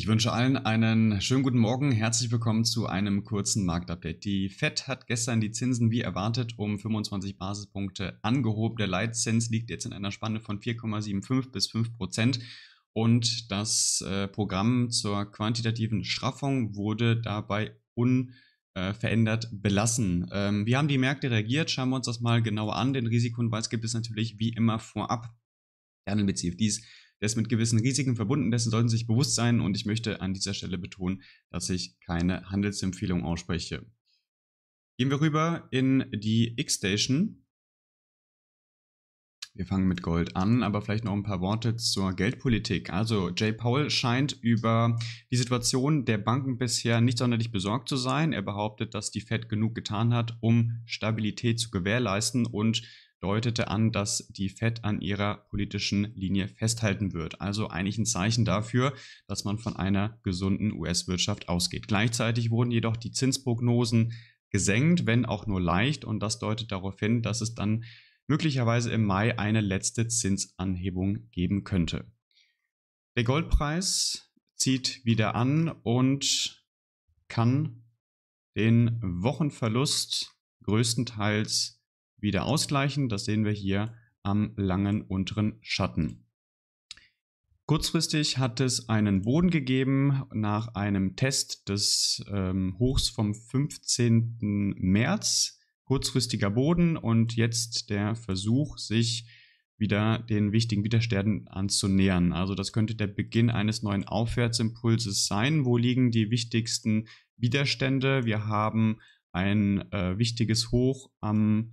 Ich wünsche allen einen schönen guten Morgen. Herzlich willkommen zu einem kurzen Marktupdate. Die Fed hat gestern die Zinsen wie erwartet um 25 Basispunkte angehoben. Der Leitzins liegt jetzt in einer Spanne von 4,75 bis 5 Prozent. Und das äh, Programm zur quantitativen Straffung wurde dabei unverändert äh, belassen. Ähm, wie haben die Märkte reagiert? Schauen wir uns das mal genauer an. Den Risikohinweis gibt es natürlich wie immer vorab. Dann mit CFDs der ist mit gewissen Risiken verbunden, dessen sollten Sie sich bewusst sein und ich möchte an dieser Stelle betonen, dass ich keine Handelsempfehlung ausspreche. Gehen wir rüber in die X-Station. Wir fangen mit Gold an, aber vielleicht noch ein paar Worte zur Geldpolitik. Also Jay Powell scheint über die Situation der Banken bisher nicht sonderlich besorgt zu sein. Er behauptet, dass die Fed genug getan hat, um Stabilität zu gewährleisten und deutete an, dass die Fed an ihrer politischen Linie festhalten wird. Also eigentlich ein Zeichen dafür, dass man von einer gesunden US-Wirtschaft ausgeht. Gleichzeitig wurden jedoch die Zinsprognosen gesenkt, wenn auch nur leicht. Und das deutet darauf hin, dass es dann möglicherweise im Mai eine letzte Zinsanhebung geben könnte. Der Goldpreis zieht wieder an und kann den Wochenverlust größtenteils wieder ausgleichen. Das sehen wir hier am langen unteren Schatten. Kurzfristig hat es einen Boden gegeben nach einem Test des ähm, Hochs vom 15. März. Kurzfristiger Boden und jetzt der Versuch, sich wieder den wichtigen Widerständen anzunähern. Also das könnte der Beginn eines neuen Aufwärtsimpulses sein. Wo liegen die wichtigsten Widerstände? Wir haben ein äh, wichtiges Hoch am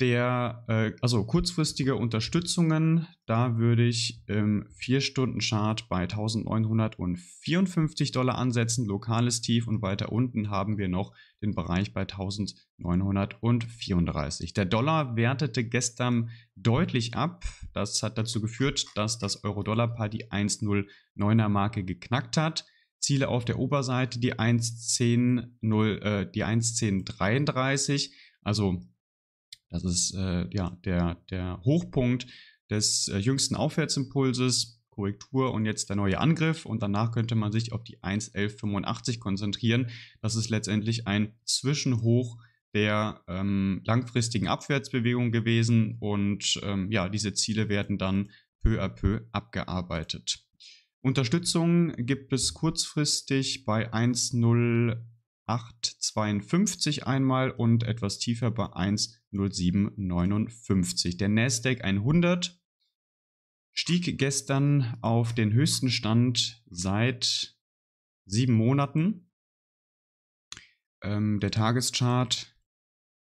der, äh, also kurzfristige Unterstützungen, da würde ich im ähm, 4-Stunden-Chart bei 1954 Dollar ansetzen, lokales Tief und weiter unten haben wir noch den Bereich bei 1934. Der Dollar wertete gestern deutlich ab. Das hat dazu geführt, dass das Euro-Dollar-Paar die 109er Marke geknackt hat. Ziele auf der Oberseite die 1,1033, 0, äh, die 11033, also das ist äh, ja der, der Hochpunkt des äh, jüngsten Aufwärtsimpulses, Korrektur und jetzt der neue Angriff. Und danach könnte man sich auf die 1.1185 konzentrieren. Das ist letztendlich ein Zwischenhoch der ähm, langfristigen Abwärtsbewegung gewesen. Und ähm, ja, diese Ziele werden dann peu à peu abgearbeitet. Unterstützung gibt es kurzfristig bei 1.0. 8,52 einmal und etwas tiefer bei 1,0759. Der Nasdaq 100 stieg gestern auf den höchsten Stand seit sieben Monaten. Ähm, der Tageschart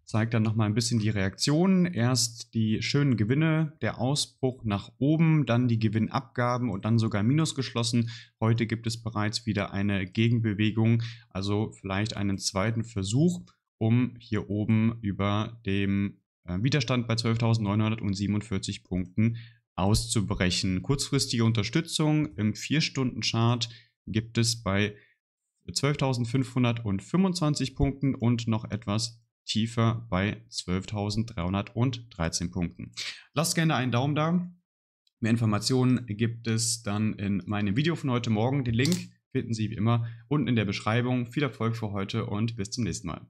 zeigt dann nochmal ein bisschen die Reaktionen. Erst die schönen Gewinne, der Ausbruch nach oben, dann die Gewinnabgaben und dann sogar Minus geschlossen. Heute gibt es bereits wieder eine Gegenbewegung, also vielleicht einen zweiten Versuch, um hier oben über dem äh, Widerstand bei 12.947 Punkten auszubrechen. Kurzfristige Unterstützung im 4-Stunden-Chart gibt es bei 12.525 Punkten und noch etwas tiefer bei 12.313 Punkten. Lasst gerne einen Daumen da. Mehr Informationen gibt es dann in meinem Video von heute Morgen. Den Link finden Sie wie immer unten in der Beschreibung. Viel Erfolg für heute und bis zum nächsten Mal.